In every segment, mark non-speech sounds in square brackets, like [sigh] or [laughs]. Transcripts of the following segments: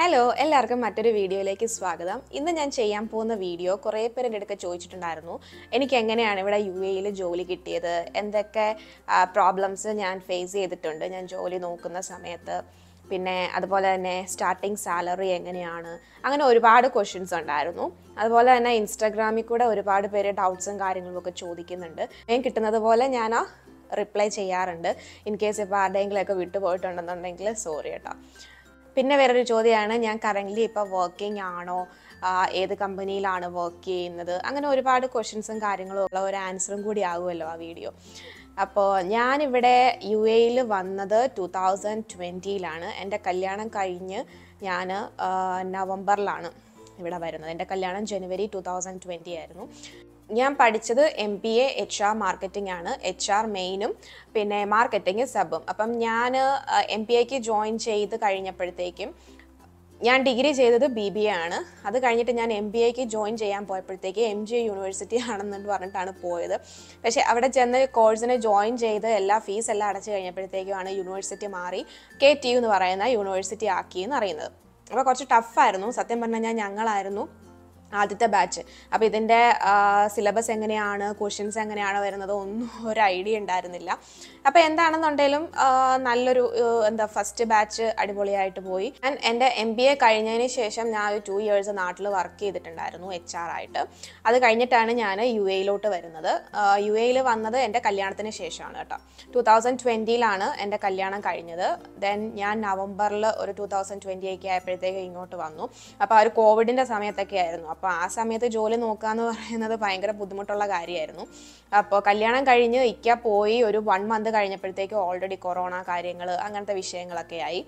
hello എല്ലാവർക്കും മറ്റൊരു വീഡിയോയിലേക്ക് സ്വാഗതം ഇന്ന് ഞാൻ ചെയ്യാൻ പോകുന്ന വീഡിയോ കുറേ പേര് എൻ്റെ അടുക്ക ചോദിച്ചിട്ടുണ്ടായിരുന്നു എനിക്ക് എങ്ങനെയാണ് ഇവിടെ യു എയിൽ ജോലി കിട്ടിയത് എന്തൊക്കെ പ്രോബ്ലംസ് ഞാൻ ഫേസ് ചെയ്തിട്ടുണ്ട് ഞാൻ ജോലി നോക്കുന്ന സമയത്ത് പിന്നെ അതുപോലെ തന്നെ സ്റ്റാർട്ടിങ് സാലറി എങ്ങനെയാണ് അങ്ങനെ ഒരുപാട് ക്വസ്റ്റ്യൻസ് ഉണ്ടായിരുന്നു അതുപോലെ തന്നെ ഇൻസ്റ്റാഗ്രാമിൽ കൂടെ ഒരുപാട് പേര് ഡൗട്ട്സും കാര്യങ്ങളും ഒക്കെ ചോദിക്കുന്നുണ്ട് ഞാൻ കിട്ടുന്നത് പോലെ ഞാൻ ആ റിപ്ലൈ ചെയ്യാറുണ്ട് ഇൻ കേസ് ഇപ്പോൾ ആരുടെയെങ്കിലുമൊക്കെ വിട്ടുപോയിട്ടുണ്ടെന്നുണ്ടെങ്കിൽ സോറി കേട്ടോ പിന്നെ വേറൊരു ചോദ്യമാണ് ഞാൻ കറൻ്റ്ലി ഇപ്പോൾ വർക്കിംഗ് ആണോ ഏത് കമ്പനിയിലാണ് വർക്ക് ചെയ്യുന്നത് അങ്ങനെ ഒരുപാട് ക്വസ്റ്റ്യൻസും കാര്യങ്ങളും ഉള്ള ഒരു ആൻസറും കൂടി ആകുമല്ലോ ആ വീഡിയോ അപ്പോൾ ഞാനിവിടെ യു എയിൽ വന്നത് ടു തൗസൻഡ് ട്വൻറ്റിയിലാണ് എൻ്റെ കല്യാണം കഴിഞ്ഞ് ഞാൻ നവംബറിലാണ് ഇവിടെ വരുന്നത് എൻ്റെ കല്യാണം ജനുവരി ടു തൗസൻഡ് ട്വൻറ്റി ആയിരുന്നു ഞാൻ പഠിച്ചത് M B A H R marketing ആണ് എച്ച് ആർ മെയിനും പിന്നെ മാർക്കറ്റിംഗ് സബും അപ്പം ഞാൻ എം ബി എക്ക് ജോയിൻ ചെയ്ത് കഴിഞ്ഞപ്പോഴത്തേക്കും ഞാൻ ഡിഗ്രി ചെയ്തത് ബി ബി എ ആണ് അത് കഴിഞ്ഞിട്ട് ഞാൻ എം ബി എക്ക് ജോയിൻ ചെയ്യാൻ പോയപ്പോഴത്തേക്ക് എം ജി യൂണിവേഴ്സിറ്റി ആണെന്ന് പറഞ്ഞിട്ടാണ് പോയത് പക്ഷേ അവിടെ ചെന്ന് കോഴ്സിനെ ജോയിൻ ചെയ്ത് എല്ലാ ഫീസ് എല്ലാം അടച്ചു കഴിഞ്ഞപ്പോഴത്തേക്കുമാണ് യൂണിവേഴ്സിറ്റി മാറി കെ ടി യു എന്ന് പറയുന്ന യൂണിവേഴ്സിറ്റി ആക്കിയെന്ന് അറിയുന്നത് അപ്പോൾ കുറച്ച് ടഫായിരുന്നു സത്യം പറഞ്ഞാൽ ഞാൻ ഞങ്ങളായിരുന്നു ആദ്യത്തെ ബാച്ച് അപ്പോൾ ഇതിൻ്റെ സിലബസ് എങ്ങനെയാണ് ക്വസ്റ്റ്യൻസ് എങ്ങനെയാണ് വരുന്നത് ഒന്നും [laughs] ഒരു ഐഡിയ ഉണ്ടായിരുന്നില്ല അപ്പോൾ എന്താണെന്നുണ്ടെങ്കിലും നല്ലൊരു എന്താ ഫസ്റ്റ് ബാച്ച് അടിപൊളിയായിട്ട് പോയി ഞാൻ എൻ്റെ എം ബി എ കഴിഞ്ഞതിന് ശേഷം ഞാൻ ഒരു ടു ഇയേഴ്സ് നാട്ടിൽ വർക്ക് ചെയ്തിട്ടുണ്ടായിരുന്നു എച്ച് ആർ ആയിട്ട് അത് കഴിഞ്ഞിട്ടാണ് ഞാൻ യു എയിലോട്ട് വരുന്നത് യു എയിൽ വന്നത് എൻ്റെ കല്യാണത്തിന് ശേഷമാണ് കേട്ടോ ടു തൗസൻഡ് ട്വൻറ്റിയിലാണ് എൻ്റെ കല്യാണം കഴിഞ്ഞത് ദെൻ ഞാൻ നവംബറിൽ ഒരു ടു തൗസൻഡ് ട്വൻറ്റി ഒക്കെ ആയപ്പോഴത്തേക്ക് ഇങ്ങോട്ട് വന്നു അപ്പോൾ ആ ഒരു കോവിഡിൻ്റെ സമയത്തൊക്കെ ആയിരുന്നു അപ്പോൾ ആ സമയത്ത് ജോലി നോക്കാന്ന് പറയുന്നത് ഭയങ്കര ബുദ്ധിമുട്ടുള്ള കാര്യമായിരുന്നു അപ്പോൾ കല്യാണം കഴിഞ്ഞ് ഇക്ക പോയി ഒരു വൺ മന്ത് കഴിഞ്ഞപ്പോഴത്തേക്ക് ഓൾറെഡി കൊറോണ കാര്യങ്ങൾ അങ്ങനത്തെ വിഷയങ്ങളൊക്കെ ആയി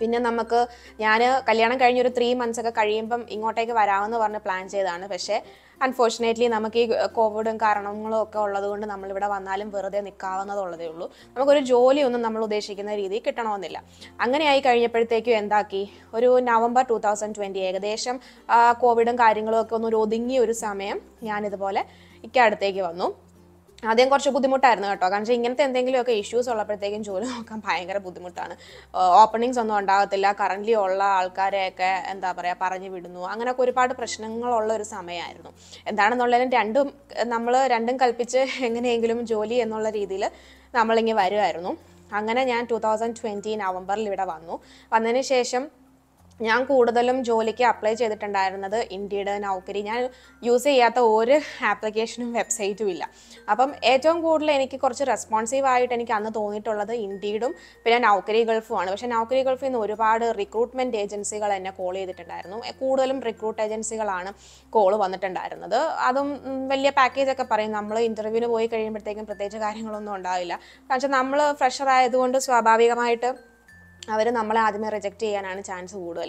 പിന്നെ നമുക്ക് ഞാൻ കല്യാണം കഴിഞ്ഞ ഒരു ത്രീ മന്ത്സ് ഒക്കെ കഴിയുമ്പം ഇങ്ങോട്ടേക്ക് വരാമെന്ന് പറഞ്ഞ് പ്ലാൻ ചെയ്തതാണ് പക്ഷേ അൺഫോർച്ചുനേറ്റ്ലി നമുക്ക് ഈ കോവിഡും കാരണങ്ങളും ഒക്കെ ഉള്ളതുകൊണ്ട് നമ്മളിവിടെ വന്നാലും വെറുതെ നിൽക്കാവുന്നതുള്ളതേ ഉള്ളൂ നമുക്കൊരു ഒന്നും നമ്മൾ ഉദ്ദേശിക്കുന്ന രീതിയിൽ കിട്ടണമെന്നില്ല അങ്ങനെയായി കഴിഞ്ഞപ്പോഴത്തേക്കും എന്താക്കി ഒരു നവംബർ ടു തൗസൻഡ് ട്വൻറ്റി ഏകദേശം കോവിഡും കാര്യങ്ങളും ഒക്കെ ഒന്ന് ഒരു ഒതുങ്ങിയ ഒരു സമയം ഞാനിതുപോലെ ഇക്കടുത്തേക്ക് വന്നു ആദ്യം കുറച്ച് ബുദ്ധിമുട്ടായിരുന്നു കേട്ടോ കാരണം ഇങ്ങനത്തെ എന്തെങ്കിലുമൊക്കെ ഇഷ്യൂസ് ഉള്ളപ്പോഴത്തേക്കും ജോലി നോക്കാൻ ഭയങ്കര ബുദ്ധിമുട്ടാണ് ഓപ്പണിങ്സ് ഒന്നും ഉണ്ടാകത്തില്ല കറൻ്റ്ലി ഉള്ള ആൾക്കാരെയൊക്കെ എന്താ പറയുക പറഞ്ഞു വിടുന്നു അങ്ങനെയൊക്കെ ഒരുപാട് പ്രശ്നങ്ങളുള്ള ഒരു സമയമായിരുന്നു എന്താണെന്നുള്ളതിലും രണ്ടും നമ്മൾ രണ്ടും കൽപ്പിച്ച് എങ്ങനെയെങ്കിലും ജോലി എന്നുള്ള രീതിയിൽ നമ്മളിങ്ങനെ വരുമായിരുന്നു അങ്ങനെ ഞാൻ ടു തൗസൻഡ് ട്വൻറ്റി നവംബറിൽ ഇവിടെ വന്നു വന്നതിന് ശേഷം ഞാൻ കൂടുതലും ജോലിക്ക് അപ്ലൈ ചെയ്തിട്ടുണ്ടായിരുന്നത് ഇന്ത്യയുടെ നൗക്കരി ഞാൻ യൂസ് ചെയ്യാത്ത ഒരു ആപ്ലിക്കേഷനും വെബ്സൈറ്റും ഇല്ല അപ്പം ഏറ്റവും കൂടുതൽ എനിക്ക് കുറച്ച് റെസ്പോൺസീവ് ആയിട്ട് എനിക്ക് അന്ന് തോന്നിയിട്ടുള്ളത് ഇൻഡീഡും പിന്നെ നൗക്കരി ഗൾഫുമാണ് ആണ് പക്ഷേ നൗക്കരി ഗൾഫിൽ നിന്ന് ഒരുപാട് റിക്രൂട്ട്മെൻറ്റ് ഏജൻസികൾ എന്നെ കോൾ ചെയ്തിട്ടുണ്ടായിരുന്നു കൂടുതലും റിക്രൂട്ട് ഏജൻസികളാണ് കോൾ വന്നിട്ടുണ്ടായിരുന്നത് അതും വലിയ പാക്കേജൊക്കെ പറയും നമ്മൾ ഇൻ്റർവ്യൂവിന് പോയി കഴിയുമ്പോഴത്തേക്കും പ്രത്യേകിച്ച് കാര്യങ്ങളൊന്നും ഉണ്ടാവില്ല പക്ഷേ നമ്മൾ ഫ്രഷർ ആയതുകൊണ്ട് സ്വാഭാവികമായിട്ട് അവർ നമ്മളെ ആദ്യമേ റിജക്റ്റ് ചെയ്യാനാണ് ചാൻസ് കൂടുതൽ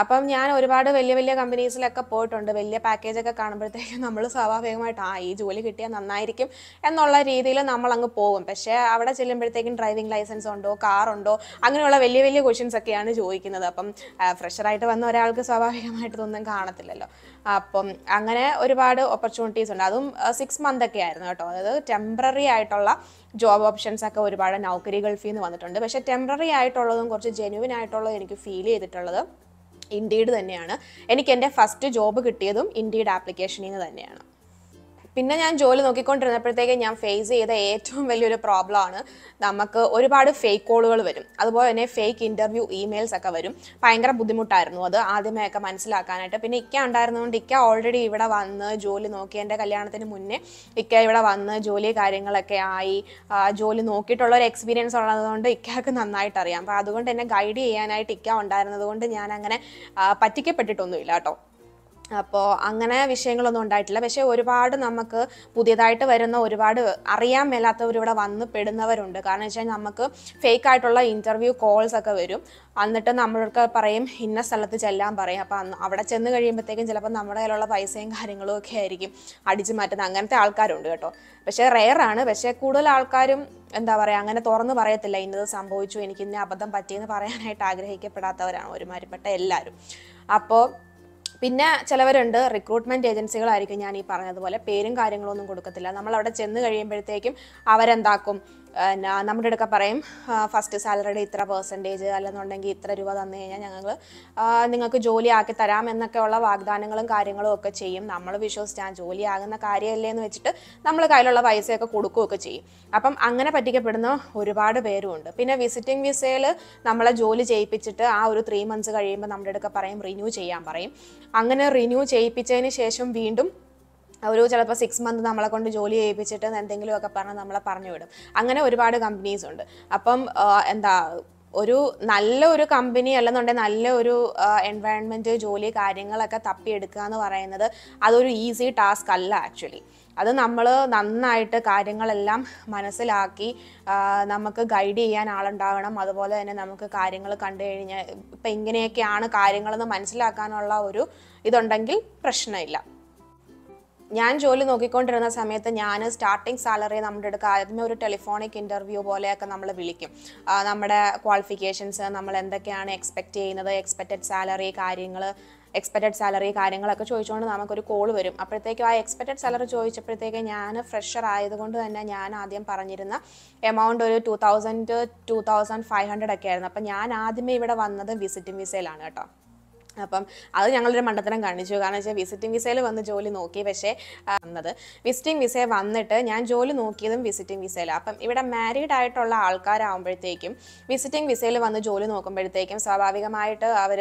അപ്പം ഞാൻ ഒരുപാട് വലിയ വലിയ കമ്പനീസിലൊക്കെ പോയിട്ടുണ്ട് വലിയ പാക്കേജൊക്കെ കാണുമ്പോഴത്തേക്കും നമ്മൾ സ്വാഭാവികമായിട്ട് ആ ഈ ജോലി കിട്ടിയാൽ നന്നായിരിക്കും എന്നുള്ള രീതിയിൽ നമ്മൾ അങ്ങ് പോകും പക്ഷേ അവിടെ ചെല്ലുമ്പോഴത്തേക്കും ഡ്രൈവിംഗ് ലൈസൻസ് ഉണ്ടോ കാറുണ്ടോ അങ്ങനെയുള്ള വലിയ വലിയ ക്വസ്റ്റ്യൻസ് ഒക്കെയാണ് ചോദിക്കുന്നത് അപ്പം ഫ്രഷറായിട്ട് വന്ന ഒരാൾക്ക് സ്വാഭാവികമായിട്ട് ഒന്നും കാണത്തില്ലല്ലോ അപ്പം അങ്ങനെ ഒരുപാട് ഓപ്പർച്യൂണിറ്റീസ് ഉണ്ട് അതും സിക്സ് മന്ത് ഒക്കെ ആയിരുന്നു കേട്ടോ അതായത് ടെമ്പററി ആയിട്ടുള്ള ജോബ് ഓപ്ഷൻസ് ഒക്കെ ഒരുപാട് നൗക്കരി ഗൾഫിൽ നിന്ന് വന്നിട്ടുണ്ട് പക്ഷേ ടെമ്പററി ആയിട്ടുള്ളതും കുറച്ച് ജെന്യൂൻ ആയിട്ടുള്ളതും എനിക്ക് ഫീൽ ചെയ്തിട്ടുള്ളത് ഇൻഡീഡ് തന്നെയാണ് എനിക്ക് എൻ്റെ ഫസ്റ്റ് ജോബ് കിട്ടിയതും ഇൻഡീഡ് ആപ്ലിക്കേഷനിൽ നിന്ന് തന്നെയാണ് പിന്നെ ഞാൻ ജോലി നോക്കിക്കൊണ്ടിരുന്നപ്പോഴത്തേക്ക് ഞാൻ ഫേസ് ചെയ്ത ഏറ്റവും വലിയൊരു പ്രോബ്ലമാണ് നമുക്ക് ഒരുപാട് ഫേക്ക് കോളുകൾ വരും അതുപോലെ തന്നെ ഫേക്ക് ഇൻ്റർവ്യൂ ഇമെയിൽസ് ഒക്കെ വരും ഭയങ്കര ബുദ്ധിമുട്ടായിരുന്നു അത് ഒക്കെ മനസ്സിലാക്കാനായിട്ട് പിന്നെ ഇക്ക ഉണ്ടായിരുന്നതുകൊണ്ട് ഇക്ക ഓൾറെഡി ഇവിടെ വന്ന് ജോലി നോക്കി എൻ്റെ കല്യാണത്തിന് മുന്നേ ഇക്ക ഇവിടെ വന്ന് ജോലി കാര്യങ്ങളൊക്കെ ആയി ജോലി നോക്കിയിട്ടുള്ള ഒരു എക്സ്പീരിയൻസ് ഉള്ളതുകൊണ്ട് ഇക്കയൊക്കെ നന്നായിട്ട് അറിയാം അപ്പോൾ അതുകൊണ്ട് എന്നെ ഗൈഡ് ചെയ്യാനായിട്ട് ഇക്ക ഉണ്ടായിരുന്നതുകൊണ്ട് ഞാൻ അങ്ങനെ പറ്റിക്കപ്പെട്ടിട്ടൊന്നുമില്ല കേട്ടോ അപ്പോൾ അങ്ങനെ വിഷയങ്ങളൊന്നും ഉണ്ടായിട്ടില്ല പക്ഷേ ഒരുപാട് നമുക്ക് പുതിയതായിട്ട് വരുന്ന ഒരുപാട് അറിയാൻ മേലാത്തവരിവിടെ വന്ന് പെടുന്നവരുണ്ട് കാരണം വെച്ചാൽ നമുക്ക് ഫേക്ക് ആയിട്ടുള്ള ഇൻ്റർവ്യൂ കോൾസ് ഒക്കെ വരും എന്നിട്ട് നമ്മൾക്ക് പറയും ഇന്ന സ്ഥലത്ത് ചെല്ലാൻ പറയും അപ്പോൾ അവിടെ ചെന്ന് കഴിയുമ്പോഴത്തേക്കും ചിലപ്പോൾ നമ്മുടെ കയ്യിലുള്ള പൈസയും കാര്യങ്ങളും ഒക്കെ ആയിരിക്കും അടിച്ചു മാറ്റുന്നത് അങ്ങനത്തെ ആൾക്കാരുണ്ട് കേട്ടോ പക്ഷേ റെയറാണ് പക്ഷേ കൂടുതൽ ആൾക്കാരും എന്താ പറയുക അങ്ങനെ തുറന്നു പറയത്തില്ല ഇന്നത് സംഭവിച്ചു എനിക്ക് ഇന്ന അബദ്ധം പറ്റിയെന്ന് പറയാനായിട്ട് ആഗ്രഹിക്കപ്പെടാത്തവരാണ് ഒരുമാതിരിപ്പെട്ട എല്ലാവരും അപ്പോൾ പിന്നെ ചിലവരുണ്ട് റിക്രൂട്ട്മെൻറ്റ് ഏജൻസികളായിരിക്കും ഞാൻ ഈ പറഞ്ഞതുപോലെ പേരും കാര്യങ്ങളൊന്നും കൊടുക്കത്തില്ല നമ്മൾ അവിടെ ചെന്ന് കഴിയുമ്പോഴത്തേക്കും അവരെന്താക്കും നമ്മുടെ അടുക്ക പറയും ഫസ്റ്റ് സാലറിയുടെ ഇത്ര പെർസെൻറ്റേജ് അല്ലെന്നുണ്ടെങ്കിൽ ഇത്ര രൂപ തന്നു കഴിഞ്ഞാൽ ഞങ്ങൾ നിങ്ങൾക്ക് ജോലി ആക്കി തരാം എന്നൊക്കെയുള്ള വാഗ്ദാനങ്ങളും കാര്യങ്ങളും ഒക്കെ ചെയ്യും നമ്മൾ വിശ്വസിച്ച് ആ ജോലി ആകുന്ന കാര്യമല്ലേ എന്ന് വെച്ചിട്ട് നമ്മൾ കയ്യിലുള്ള പൈസയൊക്കെ കൊടുക്കുകയൊക്കെ ചെയ്യും അപ്പം അങ്ങനെ പറ്റിക്കപ്പെടുന്ന ഒരുപാട് ഉണ്ട് പിന്നെ വിസിറ്റിംഗ് വിസയിൽ നമ്മളെ ജോലി ചെയ്യിപ്പിച്ചിട്ട് ആ ഒരു ത്രീ മന്ത്സ് കഴിയുമ്പോൾ നമ്മുടെ അടുക്ക പറയും റിന്യൂ ചെയ്യാൻ പറയും അങ്ങനെ റിന്യൂ ചെയ്യിപ്പിച്ചതിന് ശേഷം വീണ്ടും ഒരു ചിലപ്പോൾ സിക്സ് മന്ത് നമ്മളെ കൊണ്ട് ജോലി ചെയ്യിപ്പിച്ചിട്ട് എന്തെങ്കിലുമൊക്കെ പറഞ്ഞ് നമ്മളെ പറഞ്ഞു വിടും അങ്ങനെ ഒരുപാട് കമ്പനീസ് ഉണ്ട് അപ്പം എന്താ ഒരു നല്ല ഒരു കമ്പനി അല്ലെന്നുണ്ടെങ്കിൽ നല്ല ഒരു എൻവയൺമെൻറ്റ് ജോലി കാര്യങ്ങളൊക്കെ തപ്പിയെടുക്കുക എന്ന് പറയുന്നത് അതൊരു ഈസി ടാസ്ക് അല്ല ആക്ച്വലി അത് നമ്മൾ നന്നായിട്ട് കാര്യങ്ങളെല്ലാം മനസ്സിലാക്കി നമുക്ക് ഗൈഡ് ചെയ്യാൻ ആളുണ്ടാവണം അതുപോലെ തന്നെ നമുക്ക് കാര്യങ്ങൾ കണ്ടു കഴിഞ്ഞാൽ ഇപ്പം ഇങ്ങനെയൊക്കെയാണ് കാര്യങ്ങളെന്ന് മനസ്സിലാക്കാനുള്ള ഒരു ഇതുണ്ടെങ്കിൽ പ്രശ്നമില്ല ഞാൻ ജോലി നോക്കിക്കൊണ്ടിരുന്ന സമയത്ത് ഞാൻ സ്റ്റാർട്ടിങ് സാലറി നമ്മുടെ അടുത്ത് ആദ്യമേ ഒരു ടെലിഫോണിക് ഇൻ്റർവ്യൂ പോലെയൊക്കെ നമ്മൾ വിളിക്കും നമ്മുടെ ക്വാളിഫിക്കേഷൻസ് നമ്മൾ എന്തൊക്കെയാണ് എക്സ്പെക്റ്റ് ചെയ്യുന്നത് എക്സ്പെക്റ്റഡ് സാലറി കാര്യങ്ങൾ എക്സ്പെക്റ്റഡ് സാലറി കാര്യങ്ങളൊക്കെ ചോദിച്ചുകൊണ്ട് നമുക്കൊരു കോൾ വരും അപ്പോഴത്തേക്കും ആ എക്സ്പെക്റ്റഡ് സാലറി ചോദിച്ചപ്പോഴത്തേക്ക് ഞാൻ ഫ്രഷർ ആയതുകൊണ്ട് തന്നെ ഞാൻ ആദ്യം പറഞ്ഞിരുന്ന എമൗണ്ട് ഒരു two thousand two thousand five hundred ഒക്കെ ആയിരുന്നു അപ്പം ഞാൻ ആദ്യമേ ഇവിടെ വന്നത് വിസിറ്റിംഗ് വിസയിലാണ് കേട്ടോ അപ്പം അത് ഞങ്ങളൊരു മണ്ടത്തരം കാണിച്ചു കാരണം വെച്ചാൽ വിസിറ്റിംഗ് വിസയിൽ വന്ന് ജോലി നോക്കി പക്ഷേ വന്നത് വിസിറ്റിംഗ് വിസയെ വന്നിട്ട് ഞാൻ ജോലി നോക്കിയതും വിസിറ്റിംഗ് വിസയിൽ അപ്പം ഇവിടെ മാരീഡ് ആയിട്ടുള്ള ആൾക്കാരാകുമ്പോഴത്തേക്കും വിസിറ്റിംഗ് വിസയിൽ വന്ന് ജോലി നോക്കുമ്പോഴത്തേക്കും സ്വാഭാവികമായിട്ട് അവർ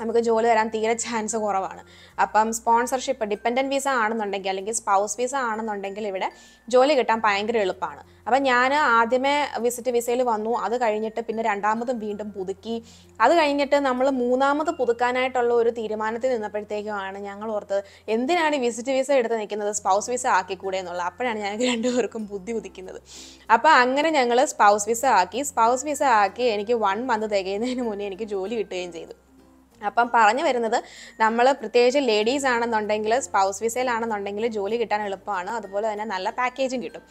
നമുക്ക് ജോലി വരാൻ തീരെ ചാൻസ് കുറവാണ് അപ്പം സ്പോൺസർഷിപ്പ് ഡിപ്പെൻഡൻറ്റ് വിസ ആണെന്നുണ്ടെങ്കിൽ അല്ലെങ്കിൽ സ്പൗസ് വിസ ആണെന്നുണ്ടെങ്കിൽ ഇവിടെ ജോലി കിട്ടാൻ ഭയങ്കര എളുപ്പമാണ് അപ്പം ഞാൻ ആദ്യമേ വിസിറ്റ് വിസയിൽ വന്നു അത് കഴിഞ്ഞിട്ട് പിന്നെ രണ്ടാമതും വീണ്ടും പുതുക്കി അത് കഴിഞ്ഞിട്ട് നമ്മൾ മൂന്നാമത് പുതുക്കാനായിട്ടുള്ള ഒരു തീരുമാനത്തിൽ നിന്നപ്പോഴത്തേക്കുമാണ് ഞങ്ങൾ ഓർത്തത് എന്തിനാണ് ഈ വിസിറ്റ് വിസ എടുത്ത് നിൽക്കുന്നത് സ്പൗസ് വിസ ആക്കിക്കൂടെ എന്നുള്ളത് അപ്പോഴാണ് ഞങ്ങൾക്ക് രണ്ടുപേർക്കും ബുദ്ധി ഉദിക്കുന്നത് അപ്പോൾ അങ്ങനെ ഞങ്ങൾ സ്പൗസ് വിസ ആക്കി സ്പൗസ് വിസ ആക്കി എനിക്ക് വൺ മന്ത് തികയുന്നതിന് മുന്നേ എനിക്ക് ജോലി കിട്ടുകയും ചെയ്തു അപ്പം പറഞ്ഞു വരുന്നത് നമ്മൾ പ്രത്യേകിച്ച് ലേഡീസ് ആണെന്നുണ്ടെങ്കിൽ സ്പൗസ് വിസയിലാണെന്നുണ്ടെങ്കിൽ ജോലി കിട്ടാൻ എളുപ്പമാണ് അതുപോലെ തന്നെ നല്ല പാക്കേജും കിട്ടും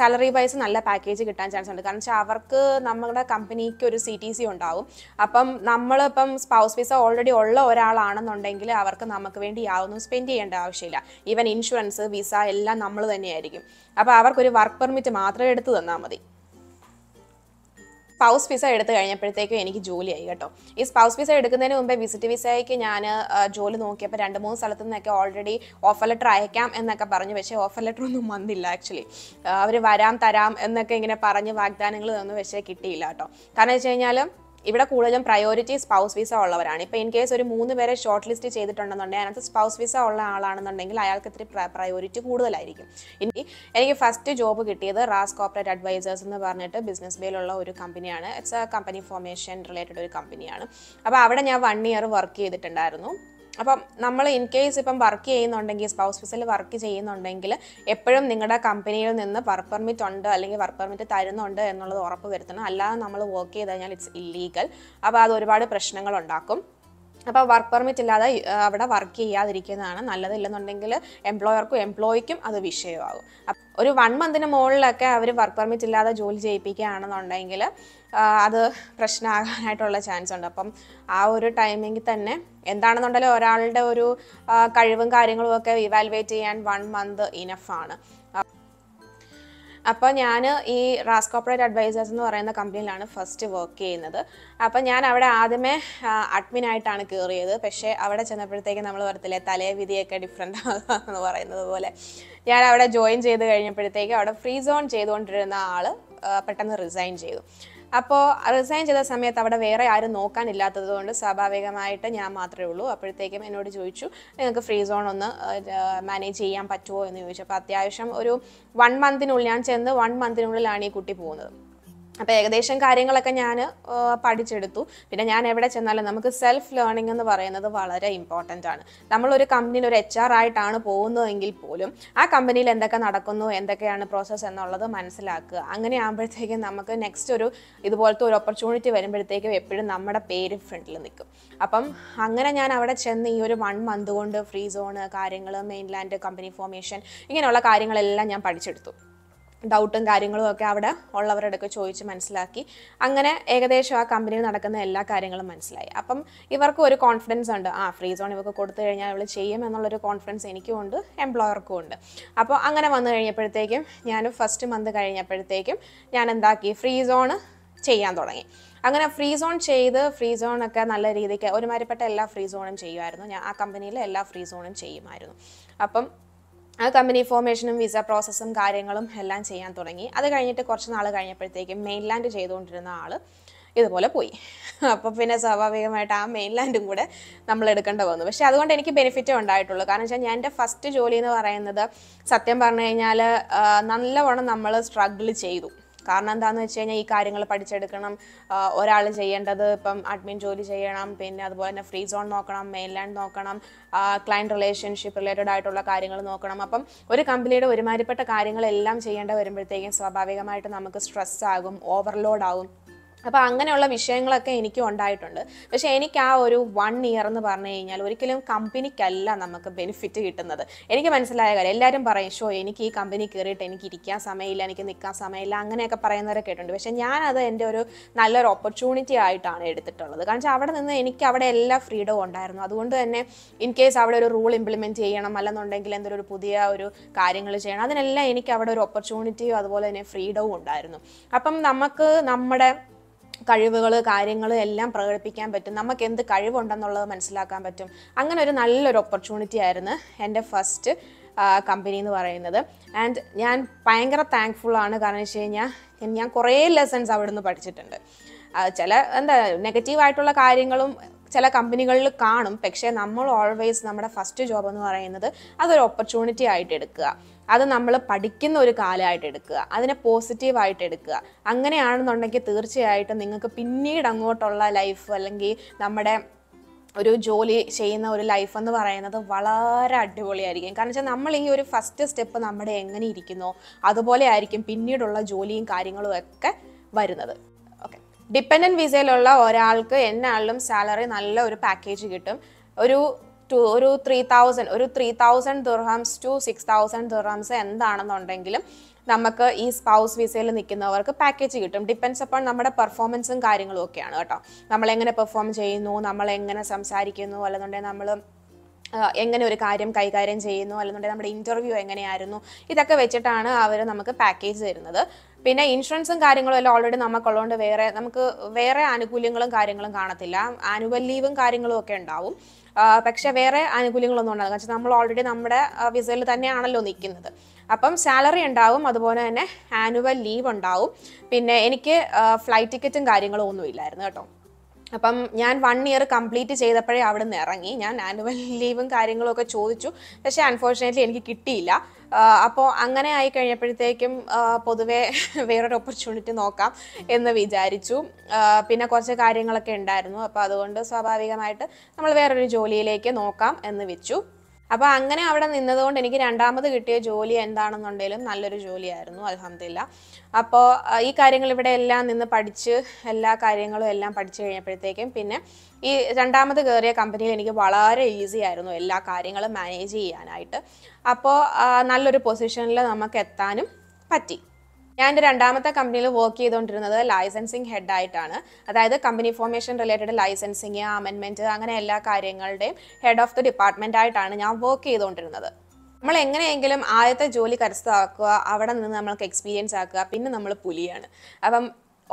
സാലറി വൈസ് നല്ല പാക്കേജ് കിട്ടാൻ ചാൻസ് ഉണ്ട് കാരണം വെച്ചാൽ അവർക്ക് നമ്മുടെ കമ്പനിക്ക് ഒരു സി ടി സി ഉണ്ടാവും അപ്പം നമ്മളിപ്പം സ്പൗസ് വിസ ഓൾറെഡി ഉള്ള ഒരാളാണെന്നുണ്ടെങ്കിൽ അവർക്ക് നമുക്ക് വേണ്ടി യാതൊന്നും സ്പെൻഡ് ചെയ്യേണ്ട ആവശ്യമില്ല ഈവൻ ഇൻഷുറൻസ് വിസ എല്ലാം നമ്മൾ തന്നെയായിരിക്കും അപ്പോൾ അവർക്കൊരു വർക്ക് പെർമിറ്റ് മാത്രമേ എടുത്തു തന്നാൽ മതി സ്പൗസ് വിസ എടുത്തു കഴിഞ്ഞപ്പോഴത്തേക്കും എനിക്ക് ജോലിയായി കേട്ടോ ഈ സ്പൗസ് വിസ എടുക്കുന്നതിന് മുമ്പേ വിസിറ്റ് വിസയ്ക്ക് ഞാൻ ജോലി നോക്കിയപ്പോൾ രണ്ട് മൂന്ന് സ്ഥലത്തു നിന്നൊക്കെ ഓൾറെഡി ഓഫർ ലെറ്റർ അയക്കാം എന്നൊക്കെ പറഞ്ഞു പക്ഷേ ഓഫർ ലെറ്റർ ഒന്നും വന്നില്ല ആക്ച്വലി അവർ വരാം തരാം എന്നൊക്കെ ഇങ്ങനെ പറഞ്ഞ് വാഗ്ദാനങ്ങൾ തന്നു പക്ഷേ കിട്ടിയില്ല കേട്ടോ കാരണം വെച്ച് കഴിഞ്ഞാൽ ഇവിടെ കൂടുതലും പ്രയോറിറ്റി സ്പൗസ് വിസ ഉള്ളവരാണ് ഇപ്പോൾ ഇൻ കേസ് ഒരു മൂന്ന് പേരെ ഷോർട്ട് ലിസ്റ്റ് ചെയ്തിട്ടുണ്ടെന്നുണ്ടെങ്കിൽ അതിനകത്ത് സ്പൗസ് വിസ ഉള്ള ആളാണെന്നുണ്ടെങ്കിൽ അയാൾക്ക് ഇത്തിരി പ്രയോറിറ്റി കൂടുതലായിരിക്കും ഇനി എനിക്ക് ഫസ്റ്റ് ജോബ് കിട്ടിയത് റാസ് കോർപ്പറേറ്റ് അഡ്വൈസേഴ്സ് എന്ന് പറഞ്ഞിട്ട് ബിസിനസ് ബേയിലുള്ള ഒരു കമ്പനിയാണ് it's a company formation related ഒരു കമ്പനിയാണ് അപ്പോൾ അവിടെ ഞാൻ വൺ ഇയർ വർക്ക് ചെയ്തിട്ടുണ്ടായിരുന്നു അപ്പം നമ്മൾ ഇൻ കേസ് ഇപ്പം വർക്ക് ചെയ്യുന്നുണ്ടെങ്കിൽ സ്പൗസ് ഫിസിൽ വർക്ക് ചെയ്യുന്നുണ്ടെങ്കിൽ എപ്പോഴും നിങ്ങളുടെ കമ്പനിയിൽ നിന്ന് വർക്ക് പെർമിറ്റ് ഉണ്ട് അല്ലെങ്കിൽ വർക്ക് പെർമിറ്റ് തരുന്നുണ്ട് എന്നുള്ളത് ഉറപ്പ് വരുത്തണം അല്ലാതെ നമ്മൾ വർക്ക് ചെയ്ത് കഴിഞ്ഞാൽ ഇറ്റ്സ് ഇല്ലീഗൽ അപ്പോൾ അത് ഒരുപാട് പ്രശ്നങ്ങൾ ഉണ്ടാക്കും അപ്പോൾ വർക്ക് പെർമിറ്റ് ഇല്ലാതെ അവിടെ വർക്ക് ചെയ്യാതിരിക്കുന്നതാണ് നല്ലതില്ലെന്നുണ്ടെങ്കിൽ എംപ്ലോയർക്കും എംപ്ലോയിക്കും അത് വിഷയമാകും ഒരു വൺ മന്തിന് മുകളിലൊക്കെ അവർ വർക്ക് പെർമിറ്റ് ഇല്ലാതെ ജോലി ചെയ്യിപ്പിക്കുകയാണെന്നുണ്ടെങ്കിൽ അത് പ്രശ്നമാകാനായിട്ടുള്ള ചാൻസ് ഉണ്ട് അപ്പം ആ ഒരു ടൈമിങ്ങിൽ തന്നെ എന്താണെന്നുണ്ടെങ്കിലും ഒരാളുടെ ഒരു കഴിവും കാര്യങ്ങളും ഒക്കെ ഇവാലുവേറ്റ് ചെയ്യാൻ വൺ മന്ത് ഇനഫാണ് അപ്പോൾ ഞാൻ ഈ റാസ് കോപ്പറേറ്റ് അഡ്വൈസേഴ്സ് എന്ന് പറയുന്ന കമ്പനിയിലാണ് ഫസ്റ്റ് വർക്ക് ചെയ്യുന്നത് അപ്പോൾ ഞാൻ അവിടെ ആദ്യമേ അഡ്മിൻ ആയിട്ടാണ് കയറിയത് പക്ഷേ അവിടെ ചെന്നപ്പോഴത്തേക്ക് നമ്മൾ പറയത്തില്ലേ തലേ വിധിയൊക്കെ ഡിഫറെൻ്റ് ആകാമെന്ന് പറയുന്നത് പോലെ ഞാൻ അവിടെ ജോയിൻ ചെയ്ത് കഴിഞ്ഞപ്പോഴത്തേക്ക് അവിടെ ഫ്രീ സോൺ ചെയ്തുകൊണ്ടിരുന്ന ആൾ പെട്ടെന്ന് റിസൈൻ ചെയ്തു അപ്പോൾ റിസൈൻ ചെയ്ത സമയത്ത് അവിടെ വേറെ ആരും നോക്കാനില്ലാത്തത് കൊണ്ട് സ്വാഭാവികമായിട്ട് ഞാൻ മാത്രമേ ഉള്ളൂ അപ്പോഴത്തേക്കും എന്നോട് ചോദിച്ചു നിങ്ങൾക്ക് ഫ്രീ സോൺ ഒന്ന് മാനേജ് ചെയ്യാൻ പറ്റുമോ എന്ന് ചോദിച്ചു അപ്പോൾ അത്യാവശ്യം ഒരു വൺ മന്തിനുള്ളിൽ ഞാൻ ചെന്ന് വൺ മന്തിനുള്ളിലാണ് ഈ കുട്ടി പോകുന്നത് അപ്പോൾ ഏകദേശം കാര്യങ്ങളൊക്കെ ഞാൻ പഠിച്ചെടുത്തു പിന്നെ ഞാൻ എവിടെ ചെന്നാലും നമുക്ക് സെൽഫ് ലേണിംഗ് എന്ന് പറയുന്നത് വളരെ ഇമ്പോർട്ടൻ്റ് ആണ് നമ്മളൊരു കമ്പനിയിൽ ഒരു എച്ച് ആർ ആയിട്ടാണ് പോകുന്നതെങ്കിൽ പോലും ആ കമ്പനിയിൽ എന്തൊക്കെ നടക്കുന്നു എന്തൊക്കെയാണ് പ്രോസസ്സ് എന്നുള്ളത് മനസ്സിലാക്കുക അങ്ങനെ ആകുമ്പോഴത്തേക്കും നമുക്ക് നെക്സ്റ്റ് ഒരു ഇതുപോലത്തെ ഒരു ഓപ്പർച്യൂണിറ്റി വരുമ്പോഴത്തേക്കും എപ്പോഴും നമ്മുടെ പേര് ഫ്രണ്ടിൽ നിൽക്കും അപ്പം അങ്ങനെ ഞാൻ അവിടെ ചെന്ന് ഈ ഒരു വൺ മന്ത് കൊണ്ട് ഫ്രീ സോണ് കാര്യങ്ങൾ മെയിൻലാൻഡ് കമ്പനി ഫോർമേഷൻ ഇങ്ങനെയുള്ള കാര്യങ്ങളെല്ലാം ഞാൻ പഠിച്ചെടുത്തു ഡൗട്ടും കാര്യങ്ങളും ഒക്കെ അവിടെ ഉള്ളവരോടൊക്കെ ചോദിച്ച് മനസ്സിലാക്കി അങ്ങനെ ഏകദേശം ആ കമ്പനിയിൽ നടക്കുന്ന എല്ലാ കാര്യങ്ങളും മനസ്സിലായി അപ്പം ഇവർക്ക് ഒരു കോൺഫിഡൻസ് ഉണ്ട് ആ ഫ്രീ സോൺ ഇവർക്ക് കൊടുത്തു കഴിഞ്ഞാൽ ഇവൾ ചെയ്യും എന്നുള്ളൊരു കോൺഫിഡൻസ് എനിക്കും ഉണ്ട് എംപ്ലോയർക്കും ഉണ്ട് അപ്പോൾ അങ്ങനെ വന്നു കഴിഞ്ഞപ്പോഴത്തേക്കും ഞാൻ ഫസ്റ്റ് മന്ത് കഴിഞ്ഞപ്പോഴത്തേക്കും ഞാൻ എന്താക്കി ഫ്രീ സോൺ ചെയ്യാൻ തുടങ്ങി അങ്ങനെ ഫ്രീ സോൺ ചെയ്ത് ഫ്രീ സോൺ ഒക്കെ നല്ല രീതിക്ക് ഒരുമാതിരിപ്പെട്ട എല്ലാ ഫ്രീ സോണും ചെയ്യുമായിരുന്നു ഞാൻ ആ കമ്പനിയിലെ എല്ലാ ഫ്രീ സോണും ചെയ്യുമായിരുന്നു അപ്പം ആ കമ്പനി ഫോർമേഷനും വിസ പ്രോസസ്സും കാര്യങ്ങളും എല്ലാം ചെയ്യാൻ തുടങ്ങി അത് കഴിഞ്ഞിട്ട് കുറച്ച് നാൾ കഴിഞ്ഞപ്പോഴത്തേക്കും മെയിൻലാൻഡ് ചെയ്തുകൊണ്ടിരുന്ന ആൾ ഇതുപോലെ പോയി അപ്പോൾ പിന്നെ സ്വാഭാവികമായിട്ട് ആ മെയിൻലാൻഡും കൂടെ നമ്മൾ എടുക്കേണ്ട വന്നു പക്ഷേ അതുകൊണ്ട് എനിക്ക് ബെനിഫിറ്റേ ഉണ്ടായിട്ടുള്ളൂ കാരണം വെച്ചാൽ ഞാൻ എൻ്റെ ഫസ്റ്റ് ജോലി എന്ന് പറയുന്നത് സത്യം പറഞ്ഞു കഴിഞ്ഞാൽ നല്ലവണ്ണം നമ്മൾ സ്ട്രഗിൾ ചെയ്തു കാരണം എന്താണെന്ന് വെച്ച് കഴിഞ്ഞാൽ ഈ കാര്യങ്ങൾ പഠിച്ചെടുക്കണം ഒരാൾ ചെയ്യേണ്ടത് ഇപ്പം അഡ്മിൻ ജോലി ചെയ്യണം പിന്നെ അതുപോലെ തന്നെ ഫ്രീ സോൺ നോക്കണം മെയിൻലാൻഡ് നോക്കണം ക്ലയൻറ്റ് റിലേഷൻഷിപ്പ് റിലേറ്റഡ് ആയിട്ടുള്ള കാര്യങ്ങൾ നോക്കണം അപ്പം ഒരു കമ്പനിയുടെ ഒരുമാതിരിപ്പെട്ട കാര്യങ്ങളെല്ലാം ചെയ്യേണ്ടി വരുമ്പോഴത്തേക്കും സ്വാഭാവികമായിട്ട് നമുക്ക് സ്ട്രെസ്സാകും ആകും ഓവർലോഡ് ആകും അപ്പോൾ അങ്ങനെയുള്ള വിഷയങ്ങളൊക്കെ എനിക്കും ഉണ്ടായിട്ടുണ്ട് പക്ഷേ എനിക്ക് ആ ഒരു വൺ ഇയർ എന്ന് പറഞ്ഞു കഴിഞ്ഞാൽ ഒരിക്കലും കമ്പനിക്കല്ല നമുക്ക് ബെനിഫിറ്റ് കിട്ടുന്നത് എനിക്ക് മനസ്സിലായ കാര്യം എല്ലാവരും പറയും ഷോ എനിക്ക് ഈ കമ്പനി കയറിയിട്ട് എനിക്ക് ഇരിക്കാൻ സമയമില്ല എനിക്ക് നിൽക്കാൻ സമയമില്ല അങ്ങനെയൊക്കെ പറയുന്നവരെ കേട്ടിട്ടുണ്ട് പക്ഷേ ഞാനത് എൻ്റെ ഒരു നല്ലൊരു ഓപ്പർച്യൂണിറ്റി ആയിട്ടാണ് എടുത്തിട്ടുള്ളത് കാരണം വെച്ചാൽ അവിടെ നിന്ന് എനിക്ക് അവിടെ എല്ലാ ഫ്രീഡവും ഉണ്ടായിരുന്നു അതുകൊണ്ട് തന്നെ ഇൻ കേസ് അവിടെ ഒരു റൂൾ ഇംപ്ലിമെൻറ്റ് ചെയ്യണം അല്ലെന്നുണ്ടെങ്കിൽ എന്തൊരു ഒരു പുതിയ ഒരു കാര്യങ്ങൾ ചെയ്യണം അതിനെല്ലാം എനിക്ക് അവിടെ ഒരു ഓപ്പർച്യൂണിറ്റിയും അതുപോലെ തന്നെ ഫ്രീഡവും ഉണ്ടായിരുന്നു അപ്പം നമുക്ക് നമ്മുടെ കഴിവുകൾ കാര്യങ്ങൾ എല്ലാം പ്രകടിപ്പിക്കാൻ പറ്റും നമുക്ക് എന്ത് കഴിവുണ്ടെന്നുള്ളത് മനസ്സിലാക്കാൻ പറ്റും അങ്ങനെ ഒരു നല്ലൊരു ഓപ്പർച്യൂണിറ്റി ആയിരുന്നു എൻ്റെ ഫസ്റ്റ് കമ്പനി എന്ന് പറയുന്നത് ആൻഡ് ഞാൻ ഭയങ്കര താങ്ക്ഫുൾ ആണ് കാരണം വെച്ച് കഴിഞ്ഞാൽ ഞാൻ കുറേ ലെസൺസ് അവിടെ നിന്ന് പഠിച്ചിട്ടുണ്ട് ചില എന്താ നെഗറ്റീവായിട്ടുള്ള കാര്യങ്ങളും ചില കമ്പനികളിൽ കാണും പക്ഷേ നമ്മൾ ഓൾവേസ് നമ്മുടെ ഫസ്റ്റ് ജോബ് എന്ന് പറയുന്നത് അതൊരു ഓപ്പർച്യൂണിറ്റി ആയിട്ട് എടുക്കുക അത് നമ്മൾ പഠിക്കുന്ന ഒരു കാലമായിട്ട് എടുക്കുക അതിനെ പോസിറ്റീവായിട്ട് എടുക്കുക അങ്ങനെയാണെന്നുണ്ടെങ്കിൽ തീർച്ചയായിട്ടും നിങ്ങൾക്ക് പിന്നീട് അങ്ങോട്ടുള്ള ലൈഫ് അല്ലെങ്കിൽ നമ്മുടെ ഒരു ജോലി ചെയ്യുന്ന ഒരു ലൈഫ് എന്ന് പറയുന്നത് വളരെ അടിപൊളിയായിരിക്കും കാരണം വെച്ചാൽ നമ്മൾ ഈ ഒരു ഫസ്റ്റ് സ്റ്റെപ്പ് നമ്മുടെ എങ്ങനെ ഇരിക്കുന്നോ അതുപോലെ ആയിരിക്കും പിന്നീടുള്ള ജോലിയും കാര്യങ്ങളും ഒക്കെ വരുന്നത് ഓക്കെ ഡിപ്പെൻഡൻറ്റ് വിസയിലുള്ള ഒരാൾക്ക് എന്നാളിലും സാലറി നല്ല ഒരു പാക്കേജ് കിട്ടും ഒരു ടു ഒരു ത്രീ തൗസൻഡ് ഒരു three thousand dirhams two six thousand dirhams എന്താണെന്നുണ്ടെങ്കിലും നമുക്ക് ഈ സ്പൗസ് വിസയിൽ നിൽക്കുന്നവർക്ക് പാക്കേജ് കിട്ടും ഡിപ്പെൻസ് അപ്പോൾ നമ്മുടെ പെർഫോമൻസും കാര്യങ്ങളും ഒക്കെയാണ് കേട്ടോ നമ്മളെങ്ങനെ പെർഫോം ചെയ്യുന്നു നമ്മളെങ്ങനെ സംസാരിക്കുന്നു അല്ലെന്നുണ്ടെങ്കിൽ നമ്മൾ എങ്ങനെ ഒരു കാര്യം കൈകാര്യം ചെയ്യുന്നു അല്ലെന്നുണ്ടെങ്കിൽ നമ്മുടെ ഇൻ്റർവ്യൂ എങ്ങനെയായിരുന്നു ഇതൊക്കെ വെച്ചിട്ടാണ് അവർ നമുക്ക് പാക്കേജ് തരുന്നത് പിന്നെ ഇൻഷുറൻസും കാര്യങ്ങളും എല്ലാം ഓൾറെഡി നമുക്കുള്ളതുകൊണ്ട് വേറെ നമുക്ക് വേറെ ആനുകൂല്യങ്ങളും കാര്യങ്ങളും കാണത്തില്ല ആനുവൽ ലീവും കാര്യങ്ങളും ഒക്കെ ഉണ്ടാവും പക്ഷെ വേറെ ആനുകൂല്യങ്ങളൊന്നും ഉണ്ടാകും കാരണം നമ്മൾ ഓൾറെഡി നമ്മുടെ വിസയിൽ തന്നെയാണല്ലോ നിൽക്കുന്നത് അപ്പം സാലറി ഉണ്ടാവും അതുപോലെ തന്നെ ആനുവൽ ലീവ് ഉണ്ടാവും പിന്നെ എനിക്ക് ഫ്ലൈറ്റ് ടിക്കറ്റും കാര്യങ്ങളും ഒന്നും ഇല്ലായിരുന്നു കേട്ടോ അപ്പം ഞാൻ വൺ ഇയർ കംപ്ലീറ്റ് ചെയ്തപ്പോഴേ അവിടെ നിന്ന് ഇറങ്ങി ഞാൻ ആനുവൽ ലീവും കാര്യങ്ങളൊക്കെ ചോദിച്ചു പക്ഷേ അൺഫോർച്ചുനേറ്റ്ലി എനിക്ക് കിട്ടിയില്ല അപ്പോൾ അങ്ങനെ ആയി കഴിഞ്ഞപ്പോഴത്തേക്കും പൊതുവേ വേറൊരു ഓപ്പർച്യൂണിറ്റി നോക്കാം എന്ന് വിചാരിച്ചു പിന്നെ കുറച്ച് കാര്യങ്ങളൊക്കെ ഉണ്ടായിരുന്നു അപ്പോൾ അതുകൊണ്ട് സ്വാഭാവികമായിട്ട് നമ്മൾ വേറൊരു ജോലിയിലേക്ക് നോക്കാം എന്ന് വെച്ചു അപ്പോൾ അങ്ങനെ അവിടെ നിന്നതുകൊണ്ട് എനിക്ക് രണ്ടാമത് കിട്ടിയ ജോലി എന്താണെന്നുണ്ടെങ്കിലും നല്ലൊരു ജോലിയായിരുന്നു അലഹമില്ല അപ്പോൾ ഈ കാര്യങ്ങൾ ഇവിടെ എല്ലാം നിന്ന് പഠിച്ച് എല്ലാ കാര്യങ്ങളും എല്ലാം പഠിച്ചു കഴിഞ്ഞപ്പോഴത്തേക്കും പിന്നെ ഈ രണ്ടാമത് കയറിയ കമ്പനിയിൽ എനിക്ക് വളരെ ഈസി ആയിരുന്നു എല്ലാ കാര്യങ്ങളും മാനേജ് ചെയ്യാനായിട്ട് അപ്പോൾ നല്ലൊരു പൊസിഷനിൽ നമുക്ക് എത്താനും പറ്റി ഞാൻ എൻ്റെ രണ്ടാമത്തെ കമ്പനിയിൽ വർക്ക് ചെയ്തുകൊണ്ടിരുന്നത് ലൈസൻസിങ് ഹെഡായിട്ടാണ് അതായത് company formation related licensing amendment അങ്ങനെ എല്ലാ കാര്യങ്ങളുടെയും ഹെഡ് ഓഫ് ദി ഡിപ്പാർട്ട്മെൻ്റ് ആയിട്ടാണ് ഞാൻ വർക്ക് ചെയ്തുകൊണ്ടിരുന്നത് നമ്മൾ എങ്ങനെയെങ്കിലും ആദ്യത്തെ ജോലി കരസ്ഥമാക്കുക അവിടെ നിന്ന് നമ്മൾക്ക് എക്സ്പീരിയൻസ് ആക്കുക പിന്നെ നമ്മൾ പുലിയാണ് അപ്പം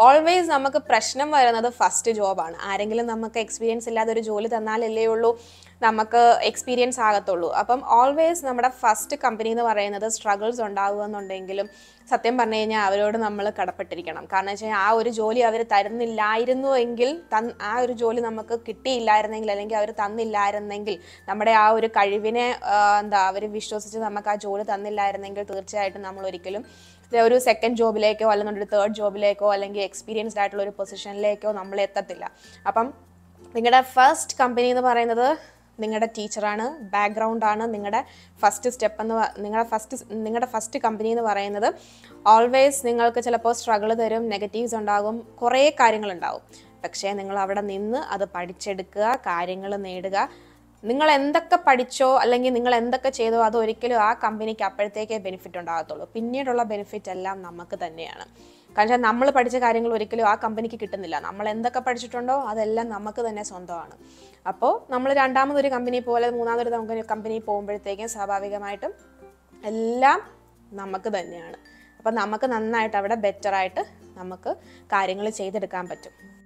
ഓൾവേസ് നമുക്ക് പ്രശ്നം വരുന്നത് ഫസ്റ്റ് ജോബാണ് ആരെങ്കിലും നമുക്ക് എക്സ്പീരിയൻസ് ഇല്ലാതെ ഒരു ജോലി തന്നാലല്ലേ ഉള്ളൂ നമുക്ക് എക്സ്പീരിയൻസ് ആകത്തുള്ളൂ അപ്പം ഓൾവേസ് നമ്മുടെ ഫസ്റ്റ് കമ്പനി എന്ന് പറയുന്നത് സ്ട്രഗിൾസ് ഉണ്ടാകുമെന്നുണ്ടെങ്കിലും സത്യം പറഞ്ഞു കഴിഞ്ഞാൽ അവരോട് നമ്മൾ കടപ്പെട്ടിരിക്കണം കാരണം വെച്ചാൽ ആ ഒരു ജോലി അവർ തരുന്നില്ലായിരുന്നു എങ്കിൽ തൻ ആ ഒരു ജോലി നമുക്ക് കിട്ടിയില്ലായിരുന്നെങ്കിൽ അല്ലെങ്കിൽ അവർ തന്നില്ലായിരുന്നെങ്കിൽ നമ്മുടെ ആ ഒരു കഴിവിനെ എന്താ അവർ വിശ്വസിച്ച് നമുക്ക് ആ ജോലി തന്നില്ലായിരുന്നെങ്കിൽ തീർച്ചയായിട്ടും നമ്മൾ ഒരിക്കലും ഒരു സെക്കൻഡ് ജോബിലേക്കോ ഒരു തേർഡ് ജോബിലേക്കോ അല്ലെങ്കിൽ എക്സ്പീരിയൻസ്ഡ് ആയിട്ടുള്ള ഒരു പൊസിഷനിലേക്കോ നമ്മൾ എത്തത്തില്ല അപ്പം നിങ്ങളുടെ ഫസ്റ്റ് കമ്പനി എന്ന് പറയുന്നത് നിങ്ങളുടെ ടീച്ചറാണ് ആണ് നിങ്ങളുടെ ഫസ്റ്റ് സ്റ്റെപ്പ് എന്ന് നിങ്ങളുടെ ഫസ്റ്റ് നിങ്ങളുടെ ഫസ്റ്റ് കമ്പനി എന്ന് പറയുന്നത് ഓൾവേസ് നിങ്ങൾക്ക് ചിലപ്പോൾ സ്ട്രഗിൾ തരും നെഗറ്റീവ്സ് ഉണ്ടാകും കുറേ കാര്യങ്ങളുണ്ടാകും പക്ഷേ നിങ്ങൾ അവിടെ നിന്ന് അത് പഠിച്ചെടുക്കുക കാര്യങ്ങൾ നേടുക നിങ്ങൾ എന്തൊക്കെ പഠിച്ചോ അല്ലെങ്കിൽ നിങ്ങൾ എന്തൊക്കെ ചെയ്തോ അത് ഒരിക്കലും ആ കമ്പനിക്ക് അപ്പോഴത്തേക്കേ ബെനിഫിറ്റ് ഉണ്ടാകത്തുള്ളൂ പിന്നീടുള്ള ബെനിഫിറ്റ് എല്ലാം നമുക്ക് തന്നെയാണ് കാരണം നമ്മൾ പഠിച്ച കാര്യങ്ങൾ ഒരിക്കലും ആ കമ്പനിക്ക് കിട്ടുന്നില്ല നമ്മൾ എന്തൊക്കെ പഠിച്ചിട്ടുണ്ടോ അതെല്ലാം നമുക്ക് തന്നെ സ്വന്തമാണ് അപ്പോൾ നമ്മൾ രണ്ടാമതൊരു കമ്പനി പോലെ മൂന്നാമതൊരു നമുക്ക് കമ്പനി പോകുമ്പോഴത്തേക്കും സ്വാഭാവികമായിട്ടും എല്ലാം നമുക്ക് തന്നെയാണ് അപ്പം നമുക്ക് നന്നായിട്ട് അവിടെ ബെറ്ററായിട്ട് നമുക്ക് കാര്യങ്ങൾ ചെയ്തെടുക്കാൻ പറ്റും